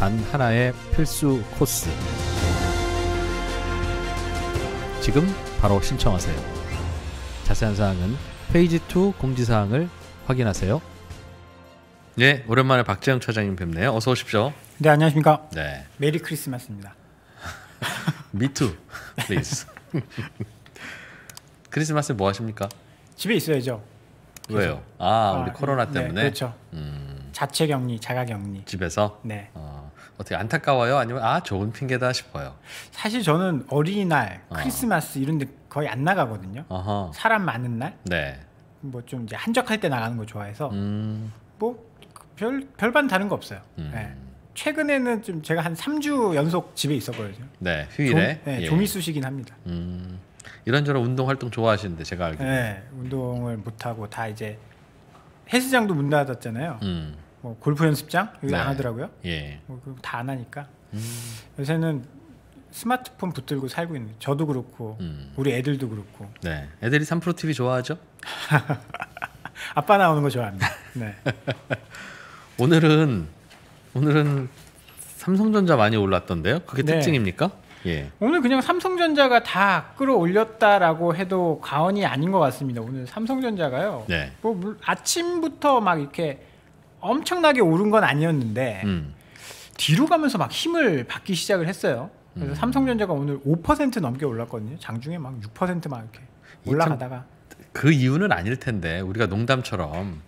단 하나의 필수 코스. 지금 바로 신청하세요. 자세한 사항은 페이지 2 공지사항을 확인하세요. 네, 오랜만에 박재영 차장님 뵙네요. 어서 오십시오. 네, 안녕하십니까. 네. 메리 크리스마스입니다. 미투, p l e 크리스마스 뭐 하십니까? 집에 있어야죠. 왜요? 아, 우리 아, 코로나 네, 때문에. 네, 그렇죠. 음. 자체 격리, 자가 격리. 집에서? 네. 어. 어떻게 안타까워요? 아니면 아 좋은 핑계다 싶어요? 사실 저는 어린이날, 어. 크리스마스 이런데 거의 안 나가거든요. 어허. 사람 많은 날. 네. 뭐좀 이제 한적할 때 나가는 거 좋아해서 음. 뭐별 별반 다른 거 없어요. 음. 네. 최근에는 좀 제가 한 3주 연속 집에 있었거든요. 네, 휴일에 좀, 네, 예. 좀이쑤시긴 합니다. 음. 이런저런 운동 활동 좋아하시는데 제가 알기로. 네, 운동을 못 하고 다 이제 헬스장도 문 닫았잖아요. 음. 뭐 골프 연습장 여기 네. 안 하더라고요. 예. 뭐 다안 하니까 음. 요새는 스마트폰 붙들고 살고 있는. 저도 그렇고 음. 우리 애들도 그렇고. 네. 애들이 삼프로 TV 좋아하죠? 아빠 나오는 거 좋아합니다. 네. 오늘은 오늘은 삼성전자 많이 올랐던데요. 그게 네. 특징입니까? 예. 오늘 그냥 삼성전자가 다 끌어올렸다라고 해도 과언이 아닌 것 같습니다. 오늘 삼성전자가요. 네. 뭐 아침부터 막 이렇게 엄청나게 오른 건 아니었는데 음. 뒤로 가면서 막 힘을 받기 시작을 했어요. 그래서 음. 삼성전자가 오늘 5% 넘게 올랐거든요. 장중에 막 6 막 이렇게 올라가다가 그 이유는 아닐 텐데 우리가 농담처럼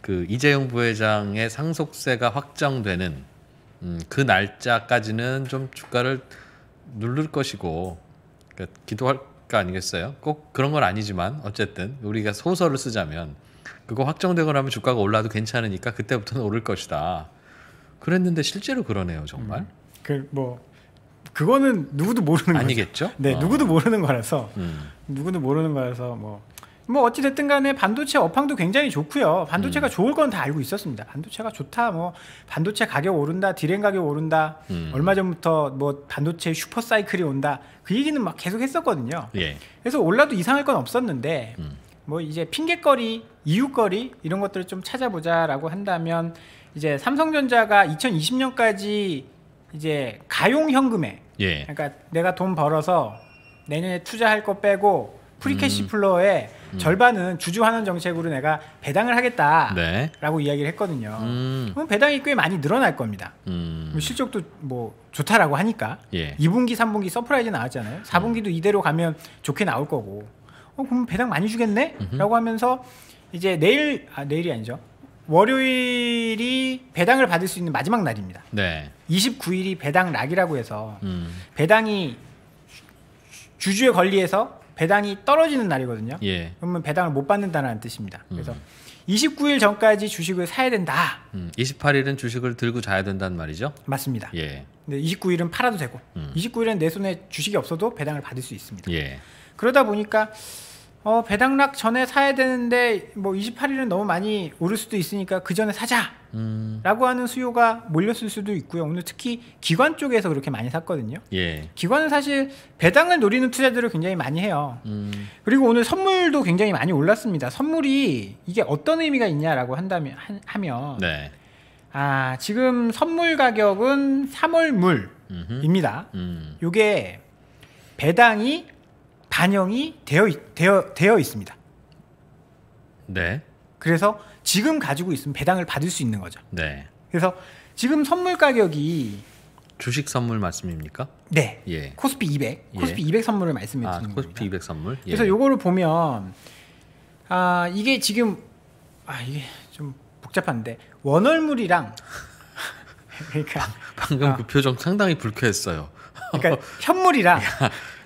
그 이재용 부회장의 상속세가 확정되는 음, 그 날짜까지는 좀 주가를 누를 것이고 그러니까 기도할 거 아니겠어요? 꼭 그런 건 아니지만 어쨌든 우리가 소설을 쓰자면 그거 확정되고 나면 주가가 올라도 괜찮으니까 그때부터는 오를 것이다. 그랬는데 실제로 그러네요, 정말. 음. 그뭐 그거는 누구도 모르는 아니겠죠? 거죠. 네, 아. 누구도 모르는 거라서 음. 누구도 모르는 거라서 뭐. 뭐 어찌 됐든 간에 반도체 업황도 굉장히 좋고요. 반도체가 음. 좋을 건 다 알고 있었습니다. 반도체가 좋다. 뭐 반도체 가격 오른다. 디램 가격 오른다. 음. 얼마 전부터 뭐 반도체 슈퍼 사이클이 온다. 그 얘기는 막 계속 했었거든요. 예. 그래서 올라도 이상할 건 없었는데 음. 뭐 이제 핑계거리, 이유거리 이런 것들을 좀 찾아보자라고 한다면 이제 삼성전자가 2020년까지 이제 가용 현금에 예. 그러니까 내가 돈 벌어서 내년에 투자할 거 빼고 프리캐시 음. 플로어의 음. 절반은 주주 환원 정책으로 내가 배당을 하겠다라고 네. 이야기를 했거든요. 음. 그럼 배당이 꽤 많이 늘어날 겁니다. 음. 실적도 뭐 좋다라고 하니까 예. 2분기, 3분기 서프라이즈 나왔잖아요. 4분기도 이대로 가면 좋게 나올 거고 어, 그럼 배당 많이 주겠네? 음흠. 라고 하면서 이제 내일 아 내일이 아니죠. 월요일이 배당을 받을 수 있는 마지막 날입니다. 네. 29일이 배당 락이라고 해서 음. 배당이 주주의 권리에서 배당이 떨어지는 날이거든요. 예. 그러면 배당을 못 받는다는 뜻입니다. 그래서 29일 음. 전까지 주식을 사야 된다. 음. 28일은 주식을 들고 자야 된다는 말이죠. 맞습니다. 예. 근데 29일은 팔아도 되고 음. 29일은 내 손에 주식이 없어도 배당을 받을 수 있습니다. 예. 그러다 보니까 어, 배당락 전에 사야 되는데 뭐 28일은 너무 많이 오를 수도 있으니까 그 전에 사자. 음. 라고 하는 수요가 몰렸을 수도 있고요. 오늘 특히 기관 쪽에서 그렇게 많이 샀거든요. 예. 기관은 사실 배당을 노리는 투자들을 굉장히 많이 해요. 음. 그리고 오늘 선물도 굉장히 많이 올랐습니다. 선물이 이게 어떤 의미가 있냐라고 한다면 하면 네. 아 지금 선물 가격은 3월 물입니다. 음. 요게 배당이 반영이 되어, 되어, 되어 있습니다. 네. 그래서 지금 가지고 있으면 배당을 받을 수 있는 거죠. 네. 그래서 지금 선물 가격이 주식 선물 말씀입니까? 네. 예. 코스피 200. 예. 코스피 200 선물을 말씀해 아, 주시는 아, 코스피 200 선물. 예. 그래서 요거를 보면 아, 이게 지금 아, 이게 좀 복잡한데 원월물이랑 그러니까 방금 어. 그 표정 상당히 불쾌했어요. 그러니까 현물이랑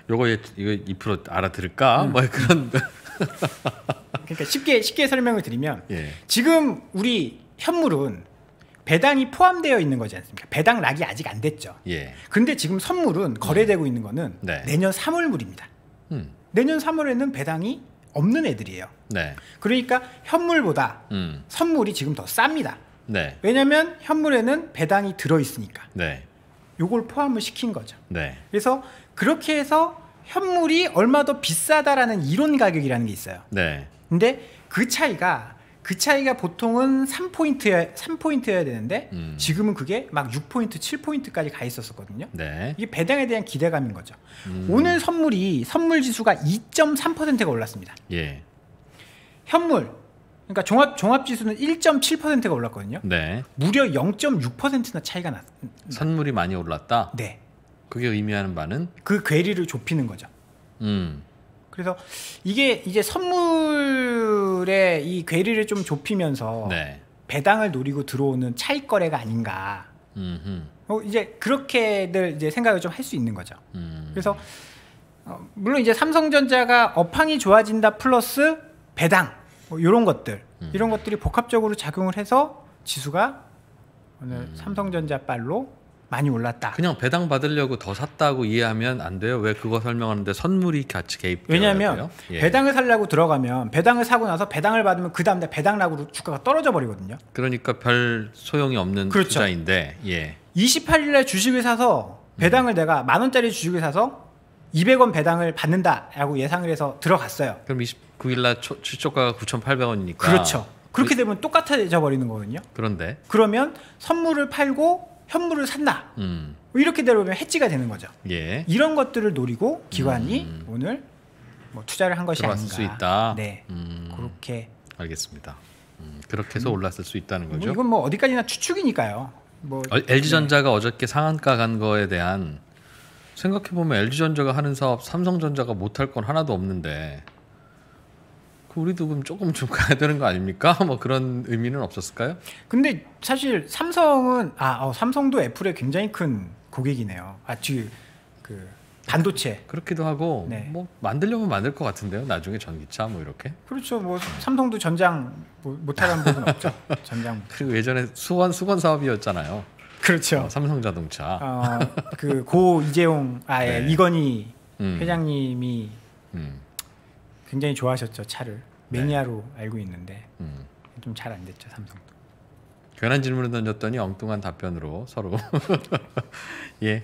요거 얘, 이거 이프로 알아들을까? 음. 뭐 그런. 그러니까 쉽게 쉽게 설명을 드리면 예. 지금 우리 현물은 배당이 포함되어 있는 거지 않습니까? 배당 락이 아직 안 됐죠. 예. 근데 지금 선물은 거래되고 음. 있는 거는 네. 내년 3월물입니다. 음. 내년 3월에는 배당이 없는 애들이에요. 네. 그러니까 현물보다 음. 선물이 지금 더 쌉니다. 네. 왜냐하면 현물에는 배당이 들어 있으니까. 네. 요걸 포함을 시킨 거죠. 네. 그래서 그렇게 해서 현물이 얼마 더 비싸다라는 이론 가격이라는 게 있어요. 네. 근데 그 차이가 그 차이가 보통은 3포인트 3포인트여야 되는데 음. 지금은 그게 막 6포인트, 7포인트까지 가 있었었거든요. 네. 이게 배당에 대한 기대감인 거죠. 음. 오늘 선물이 선물 지수가 2.3%가 올랐습니다. 예. 현물 그러니까 종합 종합 지수는 1.7%가 올랐거든요. 네. 무려 0.6%나 차이가 났. 선물이 많이 올랐다. 네. 그게 의미하는 바는 그 괴리를 좁히는 거죠. 음. 그래서 이게 이제 선물의 이 괴리를 좀 좁히면서 네. 배당을 노리고 들어오는 차익 거래가 아닌가. 어, 이제 그렇게들 이제 생각을 좀 할 수 있는 거죠. 음. 그래서 어, 물론 이제 삼성전자가 업황이 좋아진다 플러스 배당 뭐 이런 것들 음. 이런 것들이 복합적으로 작용을 해서 지수가 오늘 음. 삼성전자 빨로 많이 올랐다. 그냥 배당 받으려고 더 샀다고 이해하면 안 돼요. 왜 그거 설명하는데 선물이 같이 개입? 왜냐하면 예. 배당을 살려고 들어가면 배당을 사고 나서 배당을 받으면 그 다음날 배당락으로 주가가 떨어져 버리거든요. 그러니까 별 소용이 없는 그렇죠. 투자인데. 예. 28일에 주식을 사서 음. 배당을 음. 내가 만 원짜리 주식을 사서 200원 배당을 받는다라고 예상을 해서 들어갔어요. 그럼 29일 날 출조가가 9,800원이니까. 그렇죠. 그렇게 되면 똑같아져 버리는 거거든요. 그런데 그러면 선물을 팔고 현물을 샀나 음. 뭐 이렇게 되면 해지가 되는 거죠. 예. 이런 것들을 노리고 음. 기관이 음. 오늘 뭐 투자를 한 것이 아닌가. 수 있다. 네, 음. 그렇게. 알겠습니다. 음, 그렇게 해서 음. 올랐을 수 있다는 뭐 거죠. 뭐 이건 뭐 어디까지나 추측이니까요. 뭐 어, LG 네. 전자가 네. 어저께 상한가 간 거에 대한 생각해 보면 LG 전자가 하는 사업 삼성전자가 못할 건 하나도 없는데 우리도 그럼 조금 좀 가야 되는 거 아닙니까? 뭐 그런 의미는 없었을까요? 근데 사실 삼성은 아 어, 삼성도 애플의 굉장히 큰 고객이네요. 아그 반도체 그렇기도 하고 네. 뭐 만들려면 만들 것 같은데요. 나중에 전기차 뭐 이렇게 그렇죠. 뭐 삼성도 전장 뭐 못하는 부분 없죠. 전장 그리고 예전에 수원 수건 사업이었잖아요. 그렇죠. 어, 삼성자동차 어, 그고 이재용 아예 네. 이건희 음. 회장님이 음. 굉장히 좋아하셨죠 차를. 매니아로 네. 알고 있는데 음. 좀잘 안 됐죠 삼성도. 괜한 질문을 던졌더니 엉뚱한 답변으로 서로 예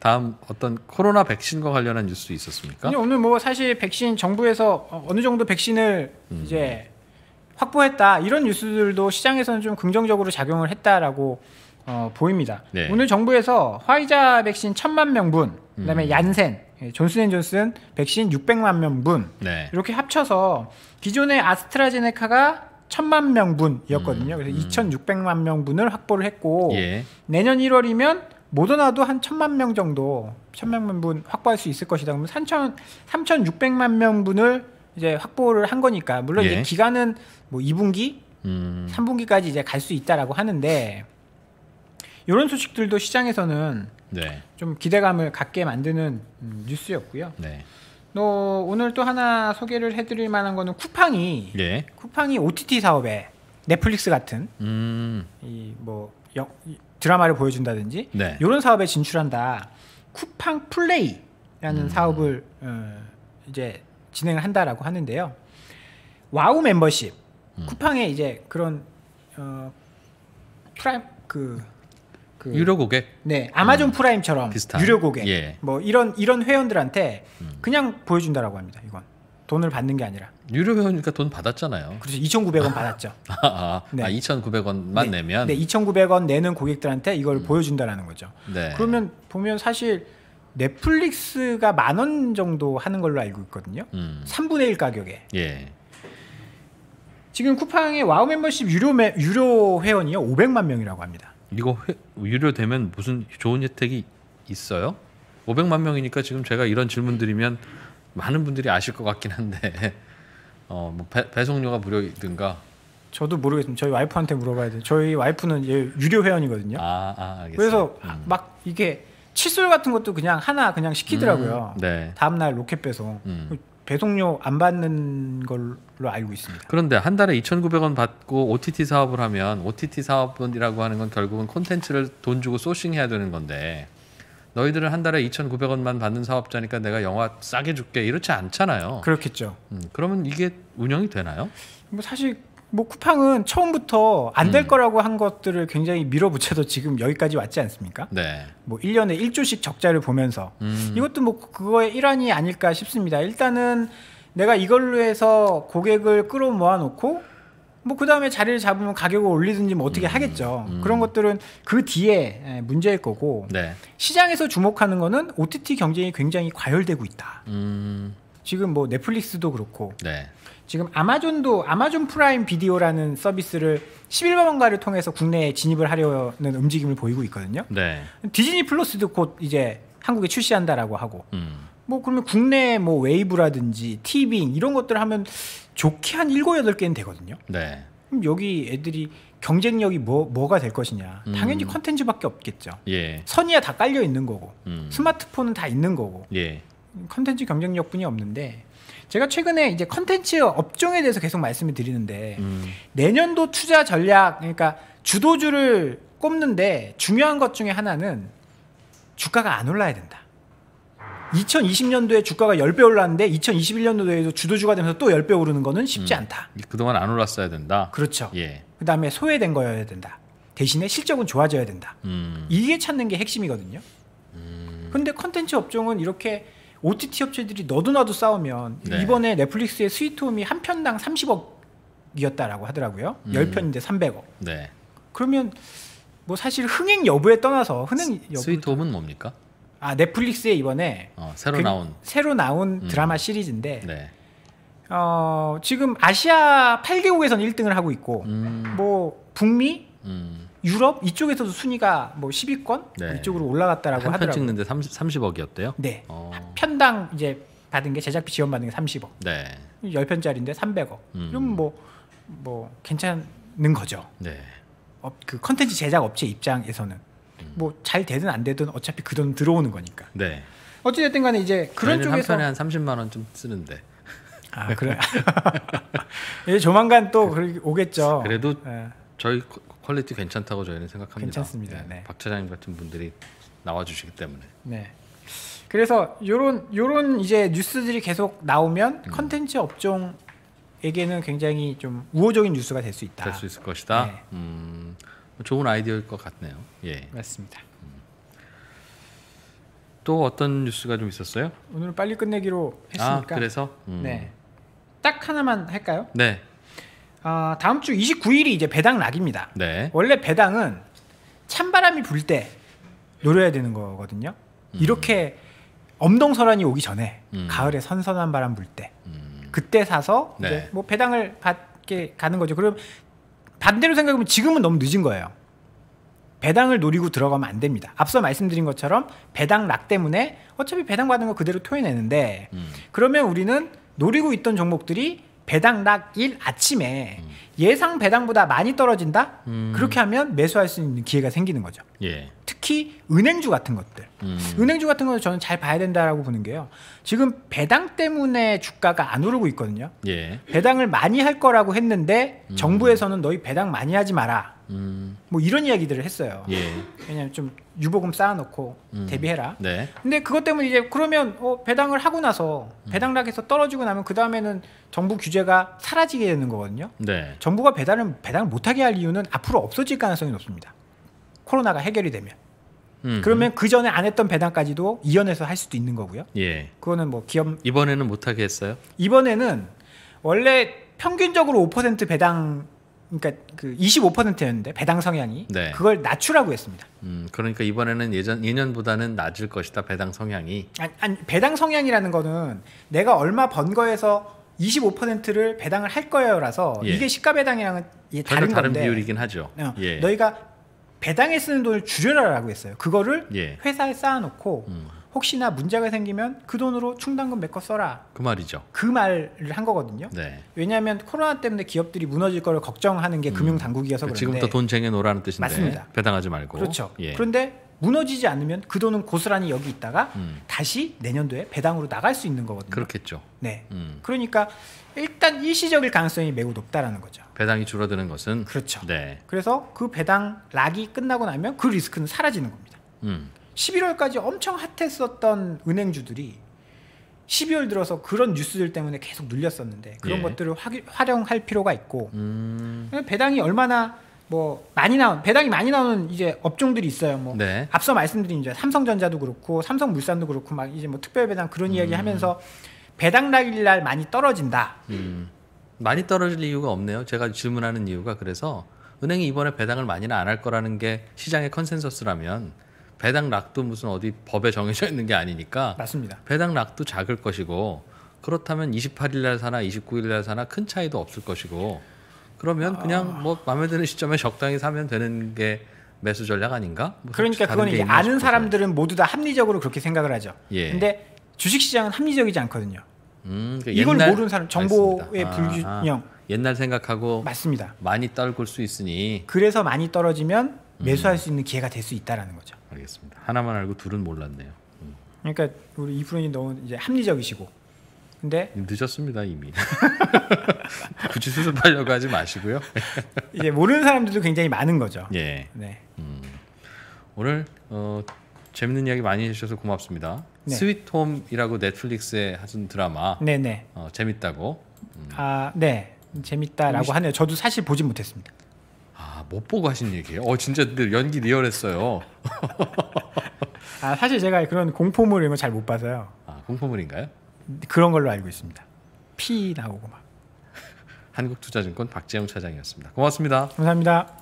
다음 어떤 코로나 백신과 관련한 뉴스 있었습니까? 아니, 오늘 뭐 사실 백신 정부에서 어, 어느 정도 백신을 음. 이제 확보했다 이런 뉴스들도 시장에서는 좀 긍정적으로 작용을 했다라고 어, 보입니다. 네. 오늘 정부에서 화이자 백신 천만 명분 그다음에 음. 얀센 존슨앤존슨 예, 백신 600만 명분 네. 이렇게 합쳐서 기존의 아스트라제네카가 천만 명분이었거든요. 그래서 음. 2,600만 음. 명분을 확보를 했고 예. 내년 1월이면 모더나도 한 천만 명 정도 천만 명분 확보할 수 있을 것이다. 그러면 3천 3,600만 명분을 이제 확보를 한 거니까 물론 예. 이제 기간은 뭐 2분기, 음. 3분기까지 이제 갈 수 있다라고 하는데 이런 소식들도 시장에서는 네. 좀 기대감을 갖게 만드는 음, 뉴스였고요. 네. 또 오늘 또 하나 소개를 해드릴 만한 거는 쿠팡이 예. 쿠팡이 OTT 사업에 넷플릭스 같은 음. 이뭐 드라마를 보여준다든지 네. 이런 사업에 진출한다. 쿠팡 플레이라는 음. 사업을 어, 이제 진행을 한다라고 하는데요. 와우 멤버십 음. 쿠팡의 이제 그런 어, 프라임 그그 유료 고객. 네, 아마존 음. 프라임처럼 비슷한. 유료 고객. 예. 뭐 이런 이런 회원들한테 음. 그냥 보여준다라고 합니다. 이건 돈을 받는 게 아니라. 유료 회원이니까 돈 받았잖아요. 그래서 그렇죠. 2,900원 받았죠. 아, 아, 네. 아 2,900원만 네. 내면. 네, 2,900원 내는 고객들한테 이걸 음. 보여준다라는 거죠. 네. 그러면 보면 사실 넷플릭스가 만 원 정도 하는 걸로 알고 있거든요. 음. 3분의 1 가격에. 예. 지금 쿠팡의 와우 멤버십 유료 매, 유료 회원이요 500만 명이라고 합니다. 이거 회, 유료되면 무슨 좋은 혜택이 있어요? 500만 명이니까 지금 제가 이런 질문 드리면 많은 분들이 아실 것 같긴 한데 어, 뭐 배, 송료가 무료든가 저도 모르겠습니다. 저희 와이프한테 물어봐야 돼요. 저희 와이프는 얘 유료 회원이거든요. 아, 아 그래서 음. 막 이게 칫솔 같은 것도 그냥 하나 그냥 시키더라고요. 음, 네. 다음 날 로켓 배송. 음. 배송료 안 받는 걸로 알고 있습니다. 그런데 한 달에 2,900원 받고 OTT 사업을 하면 OTT 사업이라고 하는 건 결국은 콘텐츠를 돈 주고 소싱해야 되는 건데 너희들은 한 달에 2,900원만 받는 사업자니까 내가 영화 싸게 줄게 이렇지 않잖아요. 그렇겠죠. 음, 그러면 이게 운영이 되나요? 뭐 사실 뭐 쿠팡은 처음부터 안될 음. 거라고 한 것들을 굉장히 밀어붙여서 지금 여기까지 왔지 않습니까? 네. 뭐 1년에 1조씩 적자를 보면서 음. 이것도 뭐 그거의 일환이 아닐까 싶습니다. 일단은 내가 이걸로 해서 고객을 끌어모아 놓고 뭐 그다음에 자리를 잡으면 가격을 올리든지 뭐 어떻게 음. 하겠죠. 음. 그런 것들은 그 뒤에 예, 문제일 거고 네. 시장에서 주목하는 거는 OTT 경쟁이 굉장히 과열되고 있다. 음. 지금 뭐 넷플릭스도 그렇고 네. 지금 아마존도 아마존 프라임 비디오라는 서비스를 11만 원가를 통해서 국내에 진입을 하려는 움직임을 보이고 있거든요. 네. 디즈니 플러스도 곧 이제 한국에 출시한다라고 하고. 음. 뭐 그러면 국내 뭐 웨이브라든지 티빙 이런 것들 하면 좋게 한 7, 8개는 되거든요. 네. 그럼 여기 애들이 경쟁력이 뭐 뭐가 될 것이냐. 음. 당연히 컨텐츠밖에 없겠죠. 예. 선이야 다 깔려 있는 거고. 음. 스마트폰은 다 있는 거고. 예. 컨텐츠 경쟁력뿐이 없는데 제가 최근에 이제 컨텐츠 업종에 대해서 계속 말씀을 드리는데 음. 내년도 투자 전략 그러니까 주도주를 꼽는데 중요한 것 중에 하나는 주가가 안 올라야 된다. 2020년도에 주가가 10배 올랐는데 2021년도에도 주도주가 되면서 또 10배 오르는 거는 쉽지 음. 않다. 그동안 안 올랐어야 된다. 그렇죠. 예. 그다음에 소외된 거여야 된다. 대신에 실적은 좋아져야 된다. 음. 이게 찾는 게 핵심이거든요. 음. 근데 컨텐츠 업종은 이렇게 OTT 업체들이 너도 나도 싸우면 네. 이번에 넷플릭스의 스위트홈이 한 편당 30억이었다라고 하더라고요. 음. 10편인데 300억. 네. 그러면 뭐 사실 흥행 여부에 떠나서 흥행 여부 스위트홈은 뭡니까? 아 넷플릭스에 이번에 어, 새로 그, 나온 새로 나온 음. 드라마 시리즈인데 네. 어, 지금 아시아 8개국에서는 1등을 하고 있고 음. 뭐 북미, 음. 유럽 이쪽에서도 순위가 뭐 10위권 네. 이쪽으로 올라갔다라고 한편 하더라고요. 찍는데 30, 억이었대요 네. 어. 편당 이제 받은 게 제작비 지원 받은 게 30억. 네. 1편짜리인데 300억. 음. 이 뭐뭐 뭐 괜찮은 거죠. 네. 어, 그 컨텐츠 제작 업체 입장에서는 음. 뭐잘 되든 안 되든 어차피 그 돈 들어오는 거니까. 네. 어찌됐든 간에 이제 그런 쪽에서 한 편에 한 30만 원 좀 쓰는데. 아 그래. 예, 조만간 또 그, 오겠죠. 그래도 네. 저희 퀄리티 괜찮다고 저희는 생각합니다. 괜찮습니다. 예, 네. 박 차장님 같은 분들이 나와주시기 때문에. 네. 그래서 요런 요런 이제 뉴스들이 계속 나오면 음. 컨텐츠 업종에게는 굉장히 좀 우호적인 뉴스가 될 수 있다. 될 수 있을 것이다. 네. 음, 좋은 아이디어일 것 같네요. 예. 맞습니다. 음. 또 어떤 뉴스가 좀 있었어요? 오늘 빨리 끝내기로 아, 했으니까. 아, 그래서 음. 네. 딱 하나만 할까요? 네. 어, 다음 주 29일이 이제 배당 낙입니다. 네. 원래 배당은 찬바람이 불 때 노려야 되는 거거든요. 음. 이렇게 엄동설한이 오기 전에 음. 가을에 선선한 바람 불때 음. 그때 사서 네. 이제 뭐 배당을 받게 가는 거죠. 그럼 반대로 생각하면 지금은 너무 늦은 거예요. 배당을 노리고 들어가면 안 됩니다. 앞서 말씀드린 것처럼 배당 락 때문에 어차피 배당 받은 거 그대로 토해내는데 음. 그러면 우리는 노리고 있던 종목들이 배당 날일 아침에 음. 예상 배당보다 많이 떨어진다? 음. 그렇게 하면 매수할 수 있는 기회가 생기는 거죠. 예. 특히 은행주 같은 것들. 음. 은행주 같은 거는 저는 잘 봐야 된다라고 보는 게요. 지금 배당 때문에 주가가 안 오르고 있거든요. 예. 배당을 많이 할 거라고 했는데 음. 정부에서는 너희 배당 많이 하지 마라. 음. 뭐 이런 이야기들을 했어요. 예. 왜냐면 하좀 유보금 쌓아놓고 음. 대비해라. 네. 근데 그것 때문에 이제 그러면 어, 배당을 하고 나서 음. 배당락에서 떨어지고 나면 그 다음에는 정부 규제가 사라지게 되는 거거든요. 네. 정부가 배달을 배달 못하게 할 이유는 앞으로 없어질 가능성이 높습니다. 코로나가 해결이 되면. 음 그러면 그 전에 안 했던 배당까지도 이연해서 할 수도 있는 거고요. 예. 그거는 뭐 기업 이번에는 못하게 했어요. 이번에는 원래 평균적으로 5% 배당 그러니까 그 25%였는데 배당 성향이 네. 그걸 낮추라고 했습니다. 음, 그러니까 이번에는 예전 예년보다는 낮을 것이다 배당 성향이. 아니, 아니 배당 성향이라는 거는 내가 얼마 번 거에서 25%를 배당을 할 거예요라서 예. 이게 시가 배당이랑은 예, 다른 다른 건데, 비율이긴 하죠. 어, 예. 너희가 배당에 쓰는 돈을 줄여라라고 했어요. 그거를 예. 회사에 쌓아놓고 음. 혹시나 문제가 생기면 그 돈으로 충당금 메꿔 써라. 그 말이죠. 그 말을 한 거거든요. 네. 왜냐하면 코로나 때문에 기업들이 무너질 거를 걱정하는 게 음. 금융당국이어서 그 그런데 지금부터 돈 쟁여 놓으라는 뜻인데 맞습니다. 배당하지 말고. 그렇죠. 예. 그런데 무너지지 않으면 그 돈은 고스란히 여기 있다가 음. 다시 내년도에 배당으로 나갈 수 있는 거거든요. 그렇겠죠. 네. 음. 그러니까 일단 일시적일 가능성이 매우 높다라는 거죠. 배당이 줄어드는 것은 그렇죠. 네. 그래서 그 배당 락이 끝나고 나면 그 리스크는 사라지는 겁니다. 음. 11월까지 엄청 핫했었던 은행주들이 12월 들어서 그런 뉴스들 때문에 계속 눌렸었는데 그런 예. 것들을 화, 활용할 필요가 있고 음. 배당이 얼마나 뭐 많이 나온 배당이 많이 나오는 이제 업종들이 있어요. 뭐 네. 앞서 말씀드린 이제 삼성전자도 그렇고 삼성물산도 그렇고 막 이제 뭐 특별 배당 그런 이야기 음. 하면서 배당날일날 많이 떨어진다. 음. 많이 떨어질 이유가 없네요. 제가 질문하는 이유가 그래서 은행이 이번에 배당을 많이는 안할 거라는 게 시장의 컨센서스라면 배당락도 무슨 어디 법에 정해져 있는 게 아니니까 맞습니다. 배당락도 작을 것이고 그렇다면 28일 날 사나 29일 날 사나 큰 차이도 없을 것이고 그러면 아. 그냥 뭐 마음에 드는 시점에 적당히 사면 되는 게 매수 전략 아닌가? 뭐 그러니까 그건 이제 아는 싶어서. 사람들은 모두 다 합리적으로 그렇게 생각을 하죠. 예. 근데 주식 시장은 합리적이지 않거든요. 음, 그러니까 이걸 모르는 사람 정보의 아, 불균형. 아, 옛날 생각하고 맞습니다. 많이 떨굴 수 있으니 그래서 많이 떨어지면 음. 매수할 음. 수 있는 기회가 될 수 있다라는 거죠. 알겠습니다. 하나만 알고 둘은 몰랐네요. 음. 그러니까 우리 이프로님 너무 이제 합리적이시고 근데 늦었습니다 이미 굳이 수습하려고 하지 마시고요. 이제 모르는 사람들도 굉장히 많은 거죠. 예. 네. 음. 오늘 어, 재밌는 이야기 많이 해주셔서 고맙습니다. 네. 스윗홈이라고 넷플릭스에 하신 드라마. 네네. 네. 어, 재밌다고. 음. 아 네. 재밌다라고 혹 하네요. 저도 사실 보진 못했습니다. 아, 못 보고 하신 얘기예요? 어 진짜 연기 리얼했어요. 아 사실 제가 그런 공포물 이런 거잘못 봐서요. 아 공포물인가요? 그런 걸로 알고 있습니다. 피 나오고 막. 한국투자증권 박재영 차장이었습니다. 고맙습니다. 감사합니다.